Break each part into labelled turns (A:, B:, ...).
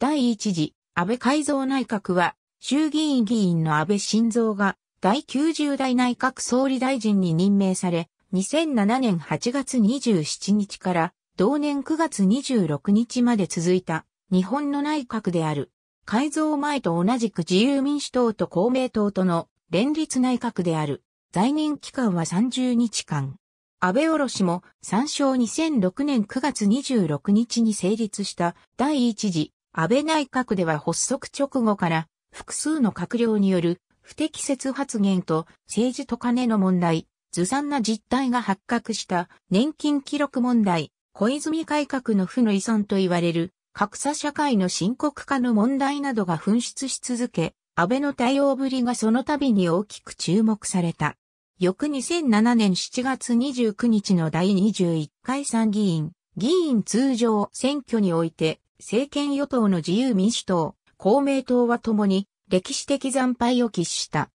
A: 第一次、安倍改造内閣は、衆議院議員の安倍晋三が、第90代内閣総理大臣に任命され、2007年8月27日から同年9月26日まで続いた日本の内閣である。改造前と同じく自由民主党と公明党との連立内閣である。在任期間は30日間。安倍おろしも参照2006年9月26日に成立した第一次安倍内閣では発足直後から複数の閣僚による不適切発言と政治と金の問題、ずさんな実態が発覚した年金記録問題、小泉改革の負の遺存と言われる格差社会の深刻化の問題などが噴出し続け、安倍の対応ぶりがその度に大きく注目された。翌2007年7月29日の第21回参議院議員通常選挙において政権与党の自由民主党、公明党はともに歴史的惨敗を喫した。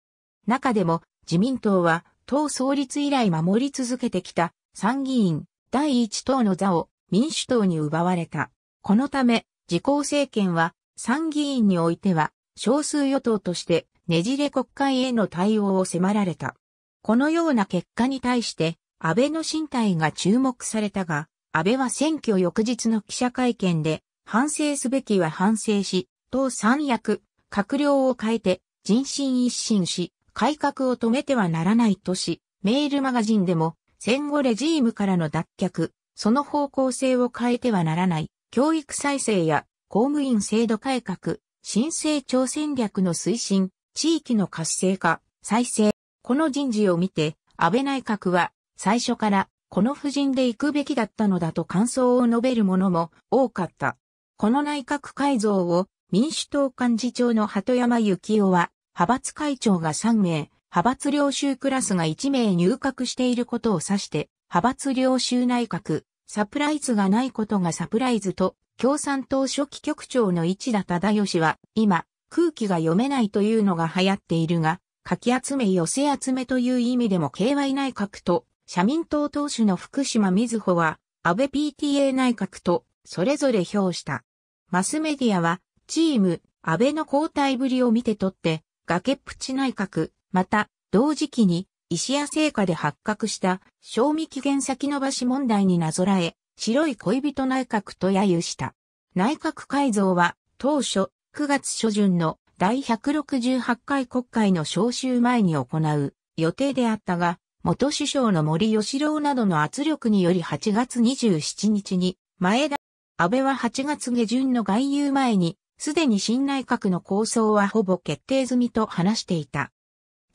A: 中でも自民党は党創立以来守り続けてきた参議院第一党の座を民主党に奪われた。このため自公政権は参議院においては少数与党としてねじれ国会への対応を迫られた。このような結果に対して安倍の進退が注目されたが、安倍は選挙翌日の記者会見で反省すべきは反省し、党三役、閣僚を変えて、人心一新し、改革を止めてはならないとし、メールマガジンでも、戦後レジームからの脱却、その方向性を変えてはならない、教育再生や公務員制度改革、新成長戦略の推進、地域の活性化、再生。この人事を見て、安倍内閣は最初からこの夫人で行くべきだったのだと感想を述べる者も多かった。この内閣改造を民主党幹事長の鳩山幸夫は、派閥会長が3名、派閥領袖クラスが1名入閣していることを指して、派閥領袖内閣、サプライズがないことがサプライズと、共産党初期局長の市田忠義は、今、空気が読めないというのが流行っているが、かき集め寄せ集めという意味でも KY 内閣と、社民党党首の福島瑞穂は、安倍 PTA 内閣と、それぞれ評した。マスメディアは、チーム、安倍の交代ぶりを見て取って、崖っぷち内閣、また、同時期に、石屋製菓で発覚した、賞味期限先延ばし問題になぞらえ、白い恋人内閣と揶揄した。内閣改造は、当初、9月初旬の第168回国会の召集前に行う予定であったが、元首相の森吉郎などの圧力により8月27日に前田安倍は8月下旬の外遊前に、すでに新内閣の構想はほぼ決定済みと話していた。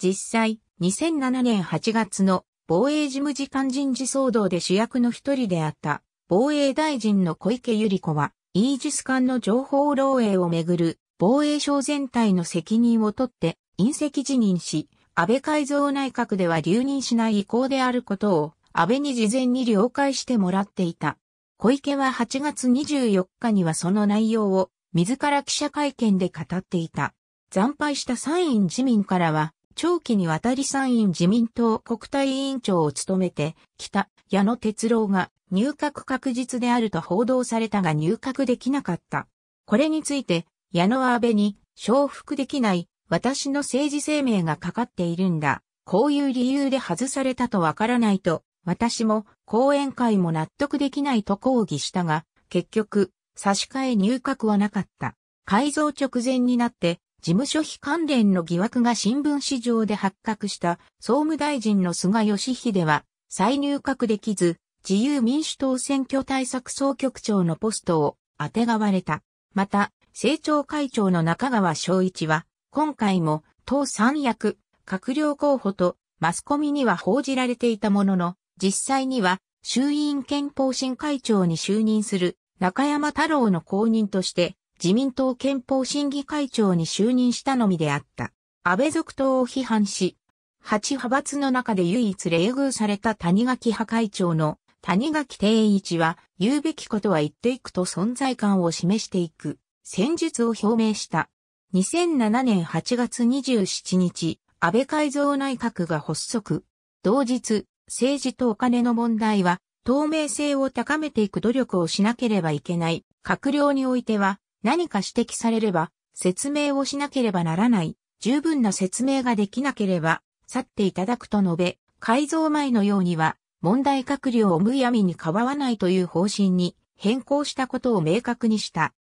A: 実際、2007年8月の防衛事務次官人事騒動で主役の一人であった防衛大臣の小池百合子は、イージス艦の情報漏洩をめぐる防衛省全体の責任を取って隕石辞任し、安倍改造内閣では留任しない意向であることを安倍に事前に了解してもらっていた。小池は8月24日にはその内容を自ら記者会見で語っていた。惨敗した参院自民からは、長期にわたり参院自民党国対委員長を務めてきた矢野哲郎が入閣確実であると報道されたが入閣できなかった。これについて、矢野は安倍に、承服できない、私の政治生命がかかっているんだ。こういう理由で外されたとわからないと、私も講演会も納得できないと抗議したが、結局、差し替え入閣はなかった。改造直前になって、事務所費関連の疑惑が新聞市場で発覚した総務大臣の菅義偉は、再入閣できず、自由民主党選挙対策総局長のポストを当てがわれた。また、政調会長の中川昭一は、今回も党三役、閣僚候補とマスコミには報じられていたものの、実際には衆院憲法審会長に就任する中山太郎の後任として自民党憲法審議会長に就任したのみであった。安倍続投を批判し、八派閥の中で唯一冷遇された谷垣派会長の谷垣定一は言うべきことは言っていくと存在感を示していく戦術を表明した。2007年8月27日、安倍改造内閣が発足。同日、政治とお金の問題は、透明性を高めていく努力をしなければいけない。閣僚においては、何か指摘されれば、説明をしなければならない。十分な説明ができなければ、去っていただくと述べ、改造前のようには、問題閣僚をむやみに変わないという方針に変更したことを明確にした。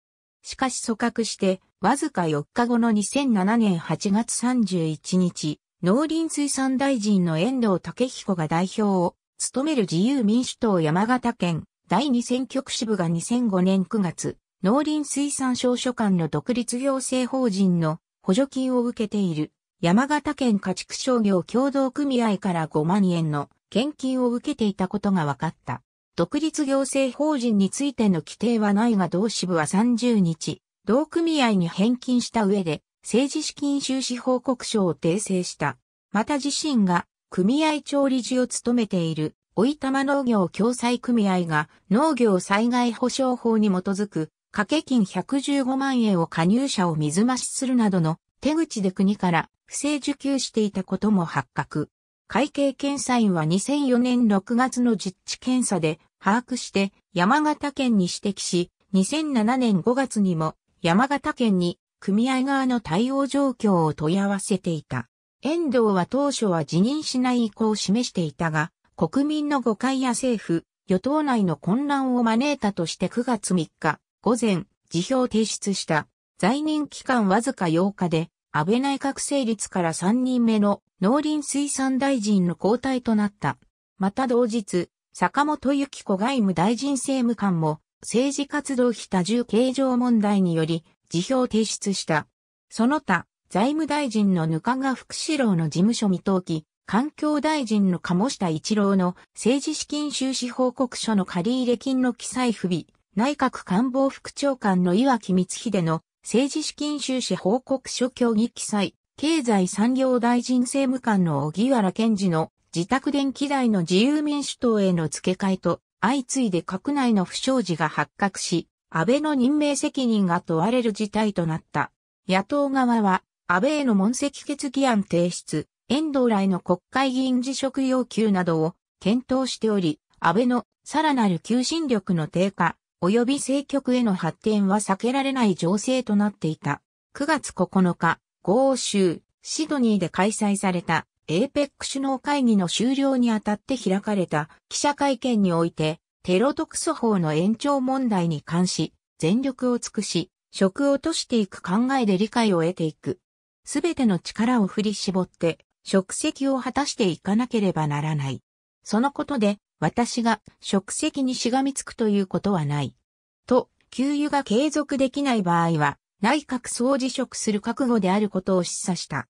A: しかし組閣して、わずか4日後の2007年8月31日、農林水産大臣の遠藤武彦が代表を務める自由民主党山形県第2選挙区支部が2005年9月、農林水産省所管の独立行政法人の補助金を受けている山形県家畜商業協同組合から5万円の献金を受けていたことが分かった。独立行政法人についての規定はないが同支部は30日、同組合に返金した上で、政治資金収支報告書を訂正した。また自身が組合調理事を務めている、おいたま農業共済組合が農業災害保障法に基づく、掛け金115万円を加入者を水増しするなどの手口で国から不正受給していたことも発覚。会計検査院は2004年6月の実地検査で把握して山形県に指摘し、2007年5月にも山形県に組合側の対応状況を問い合わせていた。遠藤は当初は辞任しない意向を示していたが、国民の誤解や政府、与党内の混乱を招いたとして9月3日、午前、辞表を提出した。在任期間わずか8日で、安倍内閣成立から3人目の農林水産大臣の交代となった。また同日、坂本幸子外務大臣政務官も、政治活動費多重形状問題により、辞表提出した。その他、財務大臣の額賀福士郎の事務所未登記、環境大臣の鴨下一郎の政治資金収支報告書の借入金の記載不備、内閣官房副長官の岩木光秀の政治資金収支報告書協議記載、経済産業大臣政務官の荻原健二の自宅電気代の自由民主党への付け替えと、相次いで閣内の不祥事が発覚し、安倍の任命責任が問われる事態となった。野党側は、安倍への問責決議案提出、遠藤来の国会議員辞職要求などを検討しており、安倍のさらなる求心力の低下、及び政局への発展は避けられない情勢となっていた。9月9日、豪州、シドニーで開催された APEC 首脳会議の終了にあたって開かれた記者会見において、テロ特措法の延長問題に関し、全力を尽くし、職を落としていく考えで理解を得ていく。すべての力を振り絞って、職責を果たしていかなければならない。そのことで、私が職責にしがみつくということはない。と、給油が継続できない場合は、内閣総辞職する覚悟であることを示唆した。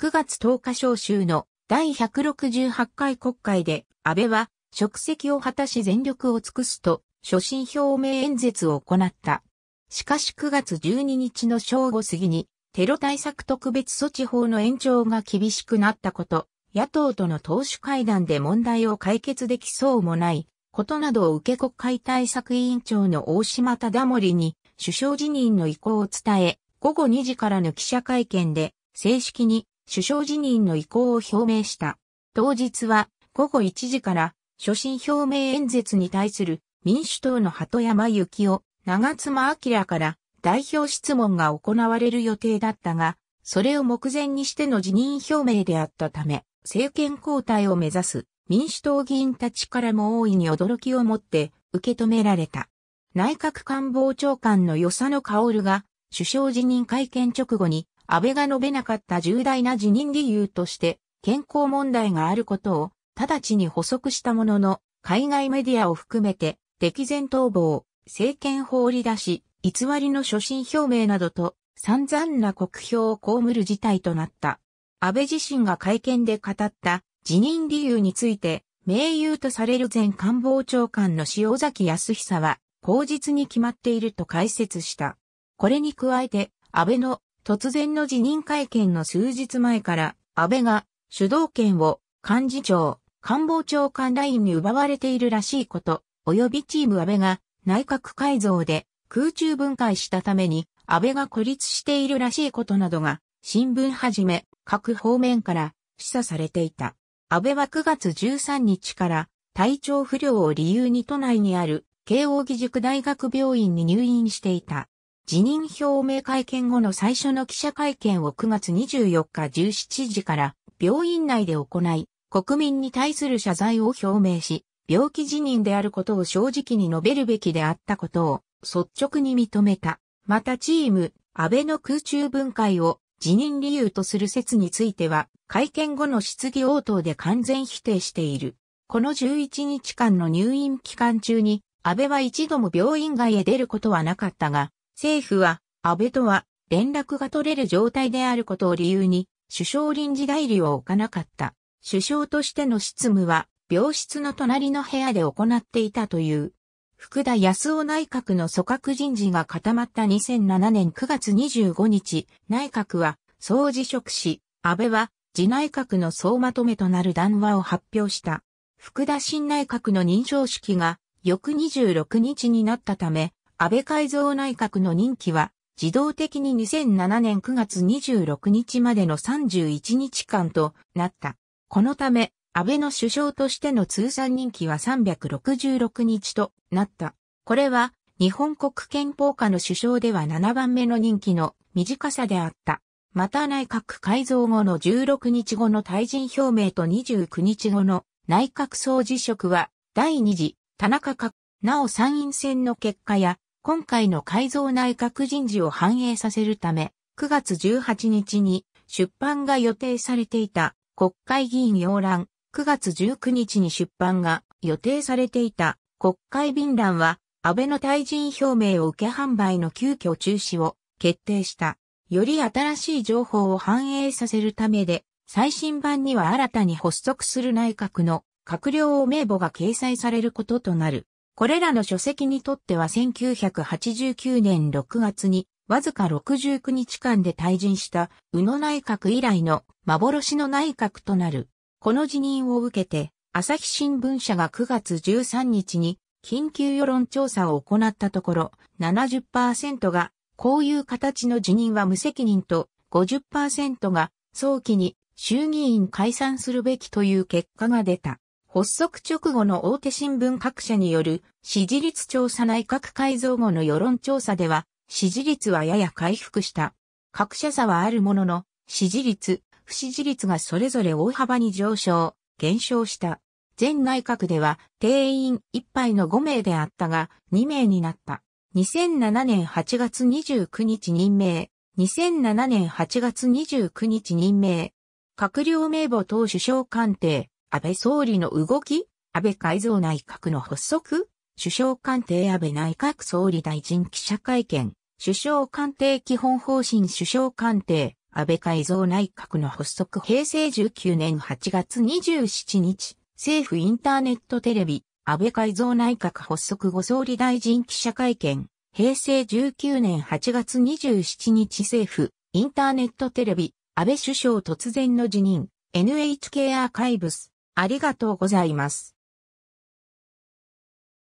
A: 9月10日召集の第168回国会で、安倍は職責を果たし全力を尽くすと、所信表明演説を行った。しかし9月12日の正午過ぎに、テロ対策特別措置法の延長が厳しくなったこと、野党との党首会談で問題を解決できそうもない、ことなどを受け国会対策委員長の大島忠盛に、首相辞任の意向を伝え、午後2時からの記者会見で、正式に首相辞任の意向を表明した。当日は、午後1時から、所信表明演説に対する民主党の鳩山幸夫、長妻明から代表質問が行われる予定だったが、それを目前にしての辞任表明であったため、政権交代を目指す民主党議員たちからも大いに驚きを持って受け止められた。内閣官房長官の与謝野薫が首相辞任会見直後に安倍が述べなかった重大な辞任理由として健康問題があることを直ちに捕捉したものの、海外メディアを含めて、敵前逃亡、政権放り出し、偽りの所信表明などと、散々な国評を被る事態となった。安倍自身が会見で語った辞任理由について、名優とされる前官房長官の塩崎康久は、口実に決まっていると解説した。これに加えて、安倍の突然の辞任会見の数日前から、安倍が主導権を幹事長、官房長官ラインに奪われているらしいこと、及びチーム安倍が内閣改造で空中分解したために安倍が孤立しているらしいことなどが新聞はじめ各方面から示唆されていた。安倍は9月13日から体調不良を理由に都内にある慶応義塾大学病院に入院していた。辞任表明会見後の最初の記者会見を9月24日17時から病院内で行い、国民に対する謝罪を表明し、病気辞任であることを正直に述べるべきであったことを率直に認めた。またチーム、安倍の空中分解を辞任理由とする説については、会見後の質疑応答で完全否定している。この11日間の入院期間中に、安倍は一度も病院外へ出ることはなかったが、政府は安倍とは連絡が取れる状態であることを理由に、首相臨時代理を置かなかった。首相としての執務は、病室の隣の部屋で行っていたという。福田康夫内閣の組閣人事が固まった2007年9月25日、内閣は総辞職し、安倍は次内閣の総まとめとなる談話を発表した。福田新内閣の認証式が翌26日になったため、安倍改造内閣の任期は自動的に2007年9月26日までの31日間となった。このため、安倍の首相としての通算任期は366日となった。これは、日本国憲法下の首相では7番目の任期の短さであった。また内閣改造後の16日後の退陣表明と29日後の内閣総辞職は第2次田中閣、なお参院選の結果や今回の改造内閣人事を反映させるため9月18日に出版が予定されていた国会議員要覧、9月19日に出版が予定されていた国会便覧は、安倍の退陣表明を受け販売の急遽中止を決定した。より新しい情報を反映させるためで、最新版には新たに発足する内閣の閣僚名簿が掲載されることとなる。これらの書籍にとっては1989年6月にわずか69日間で退陣した宇野内閣以来の幻の内閣となる。この辞任を受けて、朝日新聞社が9月13日に緊急世論調査を行ったところ、70%がこういう形の辞任は無責任と50%が早期に衆議院解散するべきという結果が出た。発足直後の大手新聞各社による支持率調査内閣改造後の世論調査では支持率はやや回復した。各社差はあるものの、支持率、不支持率がそれぞれ大幅に上昇、減少した。前内閣では定員1杯の5名であったが2名になった。2007年8月29日任命。2007年8月29日任命。閣僚名簿等首相官邸。安倍総理の動き安倍改造内閣の発足首相官邸安倍内閣総理大臣記者会見。首相官邸基本方針首相官邸、安倍改造内閣の発足平成19年8月27日、政府インターネットテレビ、安倍改造内閣発足後総理大臣記者会見、平成19年8月27日政府、インターネットテレビ、安倍首相突然の辞任、NHK アーカイブス、ありがとうございます。